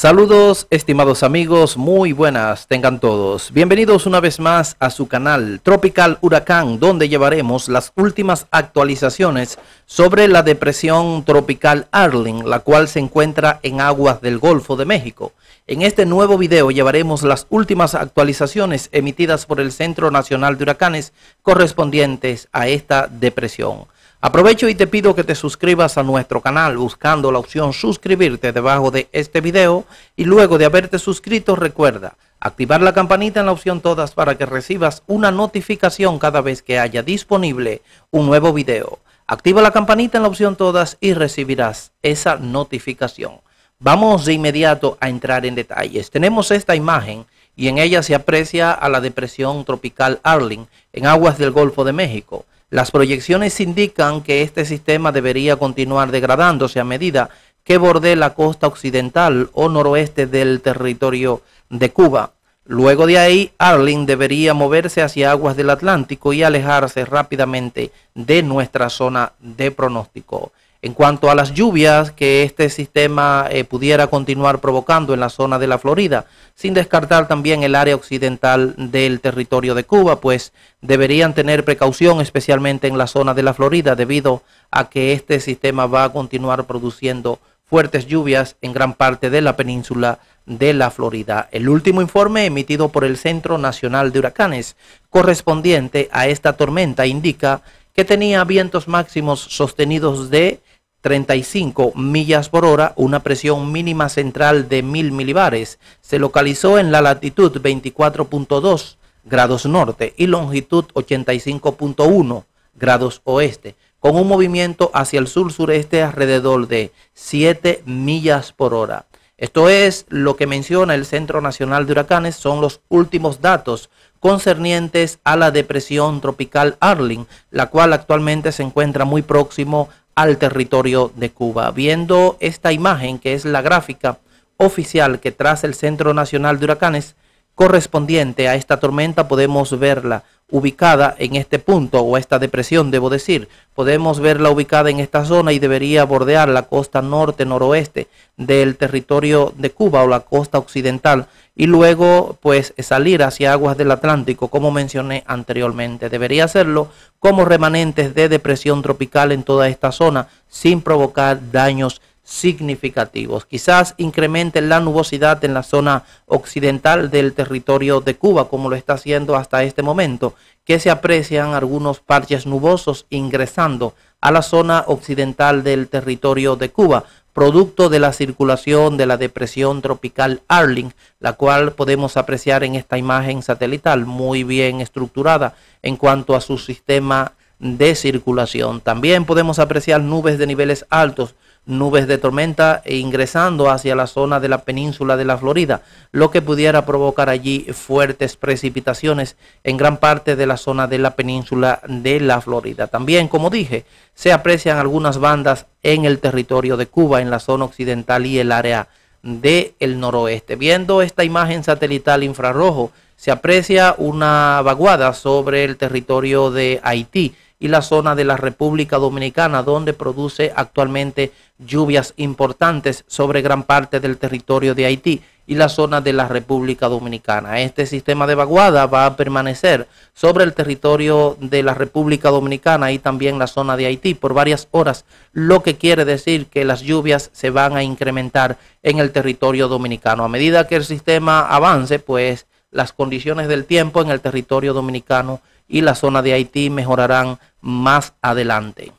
Saludos estimados amigos, muy buenas tengan todos. Bienvenidos una vez más a su canal Tropical Huracán, donde llevaremos las últimas actualizaciones sobre la depresión tropical Arling, la cual se encuentra en aguas del Golfo de México. En este nuevo video llevaremos las últimas actualizaciones emitidas por el Centro Nacional de Huracanes correspondientes a esta depresión. Aprovecho y te pido que te suscribas a nuestro canal buscando la opción suscribirte debajo de este video y luego de haberte suscrito recuerda activar la campanita en la opción todas para que recibas una notificación cada vez que haya disponible un nuevo video. Activa la campanita en la opción todas y recibirás esa notificación. Vamos de inmediato a entrar en detalles. Tenemos esta imagen y en ella se aprecia a la depresión tropical Arling en aguas del Golfo de México. Las proyecciones indican que este sistema debería continuar degradándose a medida que borde la costa occidental o noroeste del territorio de Cuba. Luego de ahí, Arling debería moverse hacia aguas del Atlántico y alejarse rápidamente de nuestra zona de pronóstico. En cuanto a las lluvias que este sistema eh, pudiera continuar provocando en la zona de la Florida, sin descartar también el área occidental del territorio de Cuba, pues deberían tener precaución especialmente en la zona de la Florida debido a que este sistema va a continuar produciendo fuertes lluvias en gran parte de la península de la Florida. El último informe emitido por el Centro Nacional de Huracanes correspondiente a esta tormenta indica que tenía vientos máximos sostenidos de 35 millas por hora, una presión mínima central de 1000 milibares. Se localizó en la latitud 24.2 grados norte y longitud 85.1 grados oeste, con un movimiento hacia el sur-sureste alrededor de 7 millas por hora. Esto es lo que menciona el Centro Nacional de Huracanes, son los últimos datos concernientes a la depresión tropical Arling, la cual actualmente se encuentra muy próximo al territorio de Cuba. Viendo esta imagen, que es la gráfica oficial que traza el Centro Nacional de Huracanes, correspondiente a esta tormenta, podemos verla ubicada en este punto o esta depresión, debo decir. Podemos verla ubicada en esta zona y debería bordear la costa norte-noroeste del territorio de Cuba o la costa occidental y luego pues salir hacia aguas del Atlántico, como mencioné anteriormente. Debería hacerlo como remanentes de depresión tropical en toda esta zona sin provocar daños significativos. Quizás incremente la nubosidad en la zona occidental del territorio de Cuba, como lo está haciendo hasta este momento, que se aprecian algunos parches nubosos ingresando a la zona occidental del territorio de Cuba, producto de la circulación de la depresión tropical Arling, la cual podemos apreciar en esta imagen satelital muy bien estructurada en cuanto a su sistema de circulación. También podemos apreciar nubes de niveles altos nubes de tormenta e ingresando hacia la zona de la península de la Florida, lo que pudiera provocar allí fuertes precipitaciones en gran parte de la zona de la península de la Florida. También, como dije, se aprecian algunas bandas en el territorio de Cuba, en la zona occidental y el área del noroeste. Viendo esta imagen satelital infrarrojo, se aprecia una vaguada sobre el territorio de Haití y la zona de la República Dominicana, donde produce actualmente lluvias importantes sobre gran parte del territorio de Haití y la zona de la República Dominicana. Este sistema de vaguada va a permanecer sobre el territorio de la República Dominicana y también la zona de Haití por varias horas, lo que quiere decir que las lluvias se van a incrementar en el territorio dominicano. A medida que el sistema avance, pues las condiciones del tiempo en el territorio dominicano y la zona de Haití mejorarán más adelante.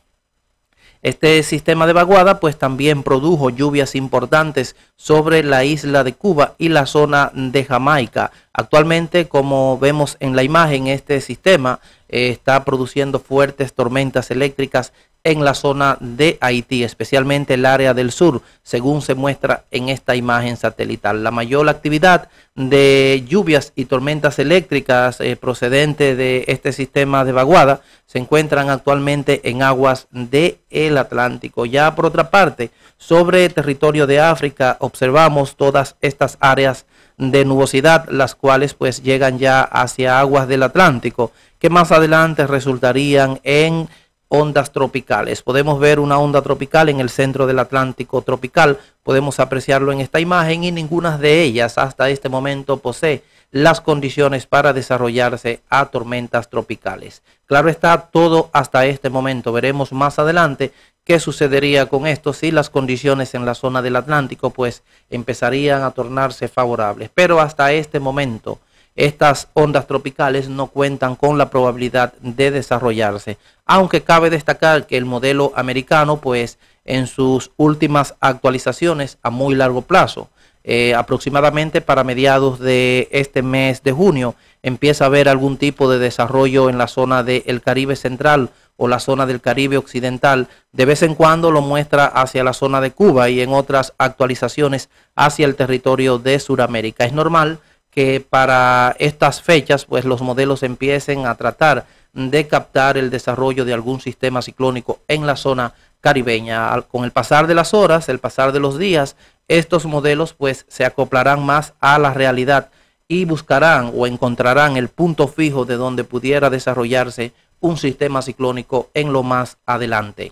Este sistema de vaguada pues también produjo lluvias importantes sobre la isla de Cuba y la zona de Jamaica. Actualmente, como vemos en la imagen, este sistema eh, está produciendo fuertes tormentas eléctricas en la zona de Haití, especialmente el área del sur, según se muestra en esta imagen satelital. La mayor actividad de lluvias y tormentas eléctricas eh, procedentes de este sistema de vaguada se encuentran actualmente en aguas del Atlántico. Ya por otra parte, sobre territorio de África observamos todas estas áreas de nubosidad, las cuales pues llegan ya hacia aguas del Atlántico, que más adelante resultarían en ondas tropicales. Podemos ver una onda tropical en el centro del Atlántico tropical, podemos apreciarlo en esta imagen y ninguna de ellas hasta este momento posee las condiciones para desarrollarse a tormentas tropicales. Claro está todo hasta este momento. Veremos más adelante qué sucedería con esto si las condiciones en la zona del Atlántico pues empezarían a tornarse favorables. Pero hasta este momento estas ondas tropicales no cuentan con la probabilidad de desarrollarse. Aunque cabe destacar que el modelo americano, pues en sus últimas actualizaciones a muy largo plazo, eh, aproximadamente para mediados de este mes de junio, empieza a haber algún tipo de desarrollo en la zona del Caribe Central o la zona del Caribe Occidental. De vez en cuando lo muestra hacia la zona de Cuba y en otras actualizaciones hacia el territorio de Sudamérica. Es normal que para estas fechas pues los modelos empiecen a tratar de captar el desarrollo de algún sistema ciclónico en la zona caribeña. Con el pasar de las horas, el pasar de los días, estos modelos pues se acoplarán más a la realidad y buscarán o encontrarán el punto fijo de donde pudiera desarrollarse un sistema ciclónico en lo más adelante.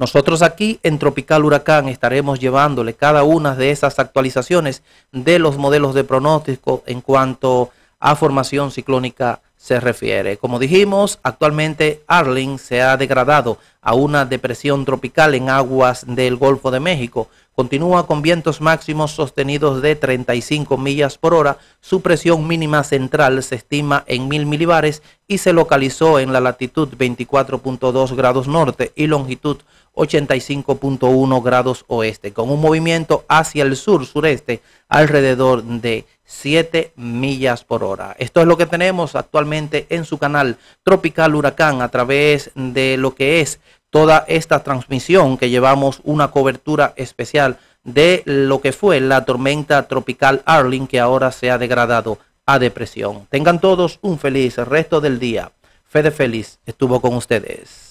Nosotros aquí en Tropical Huracán estaremos llevándole cada una de esas actualizaciones de los modelos de pronóstico en cuanto a formación ciclónica se refiere. Como dijimos, actualmente Arling se ha degradado a una depresión tropical en aguas del Golfo de México. Continúa con vientos máximos sostenidos de 35 millas por hora. Su presión mínima central se estima en 1000 milibares y se localizó en la latitud 24.2 grados norte y longitud 85.1 grados oeste, con un movimiento hacia el sur-sureste alrededor de 7 millas por hora. Esto es lo que tenemos actualmente en su canal Tropical Huracán a través de lo que es toda esta transmisión que llevamos una cobertura especial de lo que fue la tormenta tropical Arling que ahora se ha degradado a depresión. Tengan todos un feliz resto del día. Fede Feliz estuvo con ustedes.